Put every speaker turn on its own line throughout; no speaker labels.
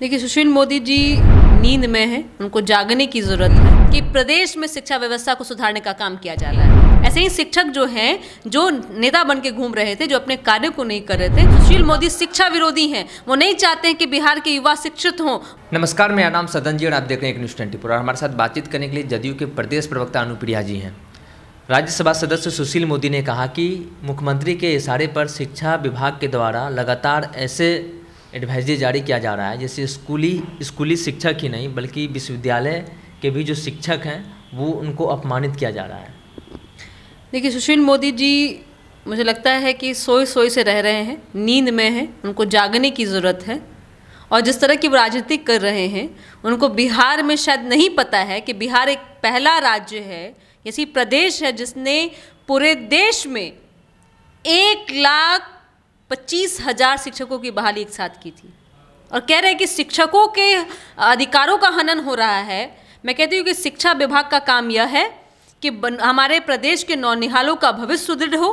देखिए सुशील मोदी जी नींद में हैं उनको जागने की जरूरत है कि प्रदेश में शिक्षा व्यवस्था को सुधारने का काम किया जा रहा है ऐसे ही शिक्षक जो हैं जो नेता बन के घूम रहे थे जो अपने कार्य को नहीं कर रहे थे सुशील मोदी शिक्षा विरोधी हैं वो नहीं चाहते हैं कि बिहार के युवा शिक्षित हों
नमस्कार मेरा नाम सदन जी और आप देख रहे हैं एक न्यूज़ ट्वेंटी और हमारे साथ बातचीत करने के लिए जदयू के प्रदेश प्रवक्ता अनुप्रिया जी हैं राज्यसभा सदस्य सुशील मोदी ने कहा कि मुख्यमंत्री के इशारे पर शिक्षा विभाग के द्वारा लगातार ऐसे एडवाइजरी जारी किया जा रहा है जैसे स्कूली स्कूली शिक्षक ही नहीं बल्कि विश्वविद्यालय के भी जो शिक्षक हैं वो उनको अपमानित किया जा रहा है
देखिए सुशील मोदी जी मुझे लगता है कि सोए सोए से रह रहे हैं नींद में हैं उनको जागने की ज़रूरत है और जिस तरह की वो राजनीति कर रहे हैं उनको बिहार में शायद नहीं पता है कि बिहार एक पहला राज्य है ऐसी प्रदेश है जिसने पूरे देश में एक लाख पच्चीस हजार शिक्षकों की बहाली एक साथ की थी और कह रहे हैं कि शिक्षकों के अधिकारों का हनन हो रहा है मैं कहती हूँ कि शिक्षा विभाग का काम यह है कि हमारे प्रदेश के नौनिहालों का भविष्य सुदृढ़ हो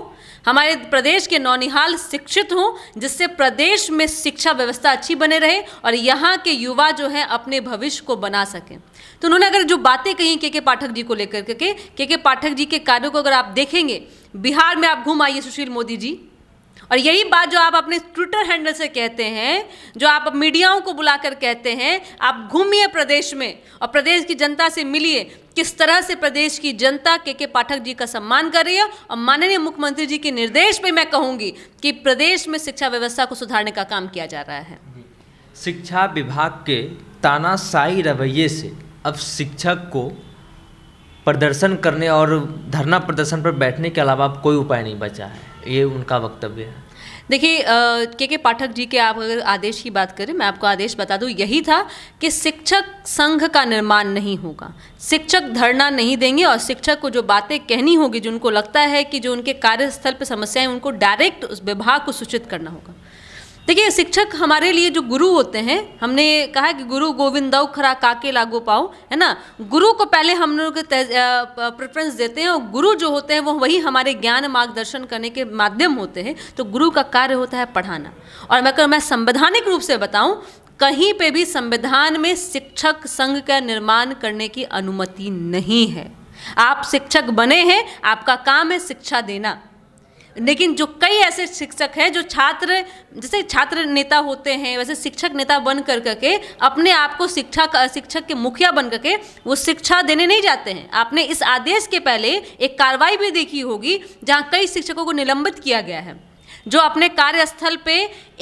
हमारे प्रदेश के नौनिहाल शिक्षित हों जिससे प्रदेश में शिक्षा व्यवस्था अच्छी बने रहे और यहाँ के युवा जो हैं अपने भविष्य को बना सकें तो उन्होंने अगर जो बातें कही के के पाठक जी को लेकर के के के पाठक जी के कार्यों को अगर आप देखेंगे बिहार में आप घूम आइए सुशील मोदी जी और यही बात जो आप अपने ट्विटर हैंडल से कहते हैं जो आप मीडियाओं को बुलाकर कहते हैं आप घूमिए प्रदेश में और प्रदेश की जनता से मिलिए किस तरह से प्रदेश की जनता के के पाठक जी का सम्मान कर रही है और माननीय मुख्यमंत्री जी के निर्देश पे मैं कहूँगी कि प्रदेश में शिक्षा व्यवस्था को सुधारने का काम किया जा रहा है
शिक्षा विभाग के तानाशाही रवैये से अब शिक्षक को प्रदर्शन करने और धरना प्रदर्शन पर बैठने के अलावा कोई उपाय नहीं बचा है ये उनका वक्तव्य है
देखिए के के पाठक जी के आप अगर आदेश की बात करें मैं आपको आदेश बता दूं यही था कि शिक्षक संघ का निर्माण नहीं होगा शिक्षक धरना नहीं देंगे और शिक्षक को जो बातें कहनी होगी जिनको लगता है कि जो उनके कार्यस्थल पर समस्याएं उनको डायरेक्ट उस विभाग को सूचित करना होगा देखिए शिक्षक हमारे लिए जो गुरु होते हैं हमने कहा कि गुरु गोविंदऊ खरा काके लागू पाओ है ना गुरु को पहले हम लोग प्रेफरेंस देते हैं और गुरु जो होते हैं वो वही हमारे ज्ञान मार्गदर्शन करने के माध्यम होते हैं तो गुरु का कार्य होता है पढ़ाना और मैं मैं संवैधानिक रूप से बताऊँ कहीं पे भी संविधान में शिक्षक संघ का निर्माण करने की अनुमति नहीं है आप शिक्षक बने हैं आपका काम है शिक्षा देना लेकिन जो कई ऐसे शिक्षक हैं जो छात्र जैसे छात्र नेता होते हैं वैसे शिक्षक नेता बन कर करके अपने आप को शिक्षा शिक्षक के मुखिया बन करके वो शिक्षा देने नहीं जाते हैं आपने इस आदेश के पहले एक कार्रवाई भी देखी होगी जहाँ कई शिक्षकों को निलंबित किया गया है जो अपने कार्यस्थल पे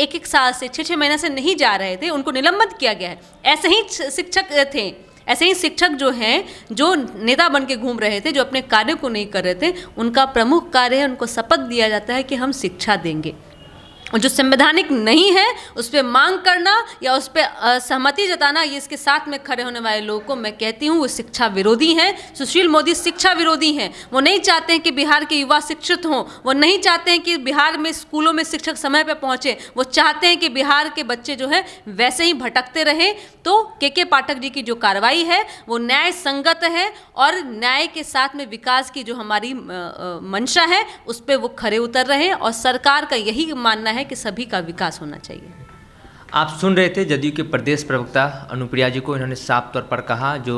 एक एक साल से छः छः महीने से नहीं जा रहे थे उनको निलंबित किया गया है ऐसे ही शिक्षक थे ऐसे ही शिक्षक जो हैं जो नेता बन के घूम रहे थे जो अपने कार्य को नहीं कर रहे थे उनका प्रमुख कार्य है उनको शपथ दिया जाता है कि हम शिक्षा देंगे जो संवैधानिक नहीं है उस पर मांग करना या उस पर सहमति जताना ये इसके साथ में खड़े होने वाले लोगों को मैं कहती हूँ वो शिक्षा विरोधी हैं सुशील मोदी शिक्षा विरोधी हैं वो नहीं चाहते हैं कि बिहार के युवा शिक्षित हों वो नहीं चाहते हैं कि बिहार में स्कूलों में शिक्षक समय पर पहुँचे वो चाहते हैं कि बिहार के बच्चे जो है वैसे ही भटकते रहें तो के के पाठक जी की जो कार्रवाई है वो न्याय संगत है और न्याय के साथ में विकास की जो हमारी मंशा है उस पर वो खड़े उतर रहे हैं और सरकार का यही मानना है कि सभी का विकास होना चाहिए
आप सुन रहे थे जदयू के प्रदेश प्रवक्ता अनुप्रिया जी को इन्होंने साफ तौर पर कहा जो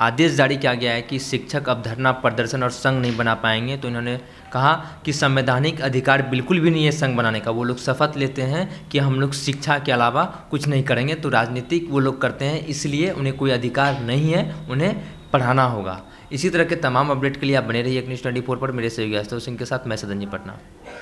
आदेश जारी किया गया है कि शिक्षक अब धरना प्रदर्शन और संघ नहीं बना पाएंगे तो इन्होंने कहा कि संवैधानिक अधिकार बिल्कुल भी नहीं है संघ बनाने का वो लोग शपथ लेते हैं कि हम लोग शिक्षा के अलावा कुछ नहीं करेंगे तो राजनीतिक वो लोग करते हैं इसलिए उन्हें कोई अधिकार नहीं है उन्हें पढ़ाना होगा इसी तरह के तमाम अपडेट के लिए आप बने रहिए अपनी ट्वेंटी फोर पर मेरे सहयोगी अस्तव सिंह के साथ मैं जी पटना